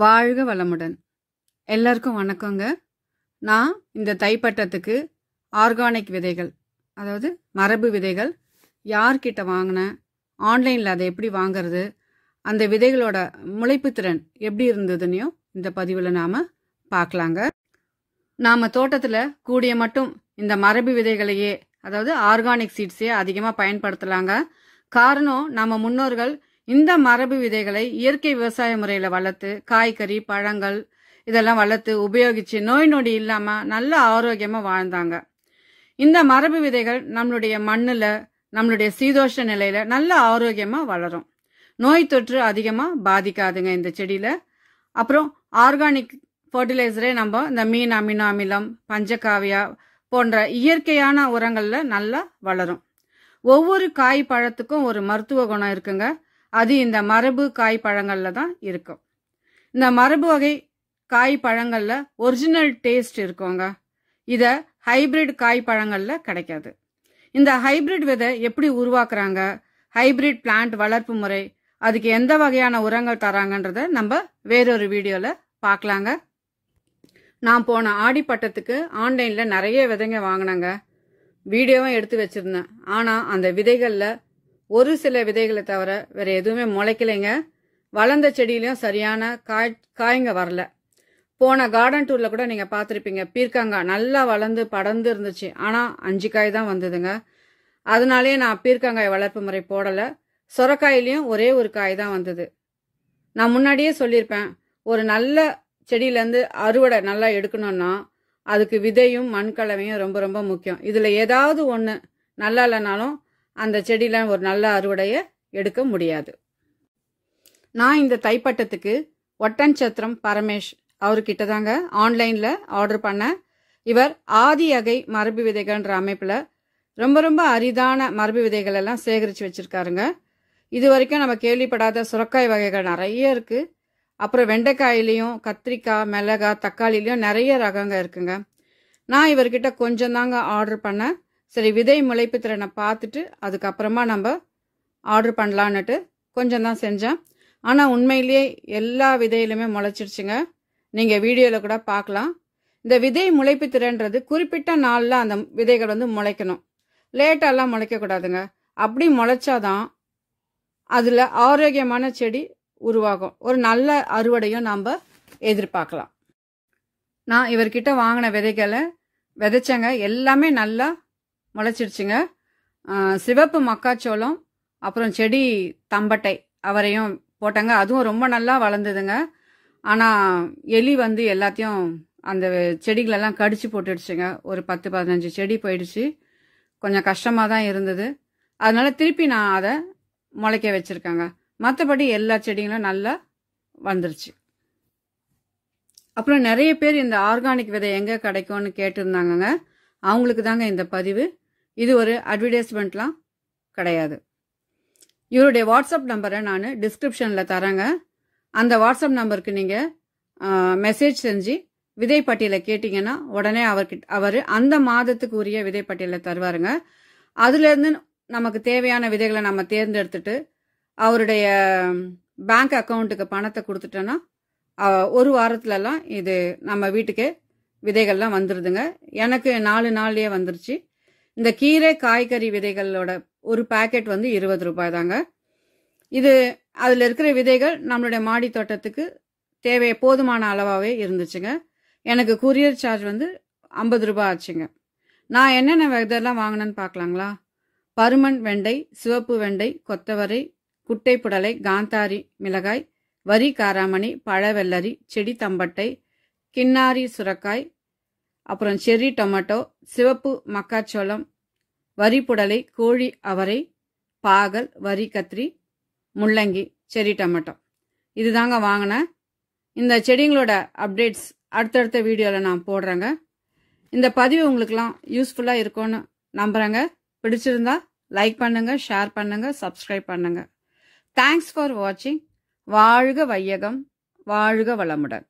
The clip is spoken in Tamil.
வாழ்க வளமுடன் எல்லாருக்கும் வணக்கங்க நான் இந்த தைப்பட்டத்துக்கு ஆர்கானிக் விதைகள் அதாவது மரபு விதைகள் யார்கிட்ட வாங்கினேன் ஆன்லைனில் அதை எப்படி வாங்கிறது அந்த விதைகளோட முளைப்பு திறன் எப்படி இருந்ததுன்னையும் இந்த பதிவில் நாம் பார்க்கலாங்க நாம் தோட்டத்தில் கூடிய மட்டும் இந்த மரபு விதைகளையே அதாவது ஆர்கானிக் சீட்ஸே அதிகமாக பயன்படுத்தலாங்க காரணம் நம்ம முன்னோர்கள் இந்த மரபு விதைகளை இயற்கை விவசாய முறையில் வளர்த்து காய்கறி பழங்கள் இதெல்லாம் வளர்த்து உபயோகிச்சு நோய் நொடி இல்லாம நல்ல ஆரோக்கியமா வாழ்ந்தாங்க இந்த மரபு விதைகள் நம்மளுடைய மண்ணுல நம்மளுடைய சீதோஷ நிலையில நல்ல ஆரோக்கியமா வளரும் நோய் தொற்று அதிகமா பாதிக்காதுங்க இந்த செடியில அப்புறம் ஆர்கானிக் ஃபர்டிலைசரே நம்ம இந்த மீன் அமினோ அமிலம் பஞ்சகாவியா போன்ற இயற்கையான உரங்கள்ல நல்லா வளரும் ஒவ்வொரு காய் பழத்துக்கும் ஒரு மருத்துவ குணம் இருக்குங்க அது இந்த மரபு காய் பழங்களில் தான் இருக்கும் இந்த மரபு வகை காய் பழங்களில் ஒரிஜினல் டேஸ்ட் இருக்குங்க இதை ஹைபிரிட் காய் பழங்களில் கிடைக்காது இந்த ஹைபிரிட் விதை எப்படி உருவாக்குறாங்க ஹைபிரிட் பிளான்ட் வளர்ப்பு முறை அதுக்கு எந்த வகையான உரங்கள் தராங்கன்றத நம்ம வேறொரு வீடியோவில் பார்க்கலாங்க நான் போன ஆடிப்பட்டத்துக்கு ஆன்லைனில் நிறைய விதைங்க வாங்கினேங்க வீடியோவும் எடுத்து வச்சுருந்தேன் ஆனால் அந்த விதைகளில் ஒரு சில விதைகளை தவிர வேற எதுவுமே முளைக்கலைங்க வளர்ந்த செடியிலையும் சரியான காய் காய்ங்க வரல போன கார்டன் டூரில் கூட நீங்கள் பார்த்துருப்பீங்க பீர்க்கங்காய் நல்லா வளர்ந்து படர்ந்து இருந்துச்சு ஆனால் அஞ்சு காய் தான் வந்ததுங்க அதனாலேயே நான் பீர்க்கங்காய் வளர்ப்பு முறை போடலை சொரக்காயிலையும் ஒரே ஒரு காய் தான் வந்தது நான் முன்னாடியே சொல்லியிருப்பேன் ஒரு நல்ல செடியிலேருந்து அறுவடை நல்லா எடுக்கணும்னா அதுக்கு விதையும் மண் கலவையும் ரொம்ப ரொம்ப முக்கியம் இதில் ஏதாவது ஒன்று நல்லா இல்லைனாலும் அந்த செடியில் ஒரு நல்ல அறுவடையை எடுக்க முடியாது நான் இந்த தைப்பட்டத்துக்கு ஒட்டன் சத்திரம் பரமேஷ் அவர்கிட்ட தாங்க ஆன்லைனில் ஆர்டர் பண்ண இவர் ஆதி அகை மரபு விதைகள்ன்ற அமைப்பில் ரொம்ப ரொம்ப அரிதான மரபு விதைகள் எல்லாம் சேகரித்து வச்சுருக்காருங்க இது வரைக்கும் நம்ம கேள்விப்படாத சுரக்காய் வகைகள் நிறைய இருக்குது அப்புறம் வெண்டைக்காயிலையும் கத்திரிக்காய் மிளகாய் தக்காளிலையும் நிறைய ரகங்க இருக்குங்க நான் இவர்கிட்ட கொஞ்சம் தாங்க ஆர்டர் பண்ணேன் சரி விதை முளைப்பு திறனை பார்த்துட்டு அதுக்கப்புறமா நம்ம ஆர்டர் பண்ணலான்னுட்டு கொஞ்சம் தான் செஞ்சேன் ஆனால் உண்மையிலேயே எல்லா விதையிலுமே முளைச்சிருச்சுங்க நீங்கள் வீடியோவில் கூட பார்க்கலாம் இந்த விதை முளைப்பு திறன்றது குறிப்பிட்ட நாளில் அந்த விதைகள் வந்து முளைக்கணும் லேட்டாலாம் முளைக்கக்கூடாதுங்க அப்படி முளைச்சாதான் அதில் ஆரோக்கியமான செடி உருவாகும் ஒரு நல்ல அறுவடையும் நாம் எதிர்பார்க்கலாம் நான் இவர்கிட்ட வாங்கின விதைகளை விதைச்சங்க எல்லாமே நல்லா முளைச்சிடுச்சுங்க சிவப்பு மக்காச்சோளம் அப்புறம் செடி தம்பட்டை அவரையும் போட்டாங்க அதுவும் ரொம்ப நல்லா வளர்ந்ததுங்க ஆனால் எலி வந்து எல்லாத்தையும் அந்த செடிகளெல்லாம் கடிச்சு போட்டுடுச்சுங்க ஒரு பத்து பதினஞ்சு செடி போயிடுச்சு கொஞ்சம் கஷ்டமாக தான் இருந்தது அதனால் திருப்பி நான் அதை முளைக்க வச்சுருக்கேங்க மற்றபடி எல்லா செடிகளும் நல்லா வந்துருச்சு அப்புறம் நிறைய பேர் இந்த ஆர்கானிக் விதை எங்கே கிடைக்கும்னு கேட்டிருந்தாங்கங்க அவங்களுக்கு தாங்க இந்த பதிவு இது ஒரு அட்வர்டைஸ்மெண்ட்லாம் கிடையாது இவருடைய வாட்ஸ்அப் நம்பரை நான் டிஸ்கிரிப்ஷனில் தரேங்க அந்த வாட்ஸ்அப் நம்பருக்கு நீங்கள் மெசேஜ் செஞ்சு விதைப்பட்டியலை கேட்டிங்கன்னா உடனே அவர்கிட்ட அவர் அந்த மாதத்துக்கு உரிய விதைப்பட்டியலை தருவாருங்க அதுலேருந்து நமக்கு தேவையான விதைகளை நம்ம தேர்ந்தெடுத்துட்டு அவருடைய பேங்க் அக்கௌண்ட்டுக்கு பணத்தை கொடுத்துட்டோன்னா ஒரு வாரத்துலலாம் இது நம்ம வீட்டுக்கே விதைகள்லாம் வந்துடுதுங்க எனக்கு நாலு நாள்லேயே வந்துருச்சு இந்த கீரை காய்கறி விதைகளோட ஒரு பேக்கெட் வந்து இருபது ரூபாய் தாங்க இது அதில் இருக்கிற விதைகள் நம்மளுடைய மாடி தோட்டத்துக்கு தேவை போதுமான அளவாகவே இருந்துச்சுங்க எனக்கு கூரியர் சார்ஜ் வந்து ஐம்பது ரூபாய் ஆச்சுங்க நான் என்னென்ன விதெல்லாம் வாங்கினேன்னு பார்க்கலாங்களா பருமன் வெண்டை சிவப்பு வெண்டை கொத்தவரை குட்டை புடலை காந்தாரி மிளகாய் வரி காராமணி பழவெள்ளரி செடி தம்பட்டை கின்னாரி சுரக்காய் அப்புறம் செர்ரி டொமேட்டோ சிவப்பு மக்காச்சோளம் வரி புடலை கோழி அவரை பாகல் வரி கத்திரி முள்ளங்கி செரி டொமேட்டோ இதுதாங்க வாங்கினேன் இந்த செடிங்களோட அப்டேட்ஸ் அடுத்தடுத்த வீடியோவில் நான் போடுறேங்க இந்த பதிவு உங்களுக்குலாம் யூஸ்ஃபுல்லாக இருக்கும்னு நம்புகிறேங்க பிடிச்சிருந்தா லைக் பண்ணுங்கள் ஷேர் பண்ணுங்கள் சப்ஸ்கிரைப் பண்ணுங்கள் தேங்க்ஸ் ஃபார் வாட்சிங் வாழ்க வையகம் வாழ்க வளமுடன்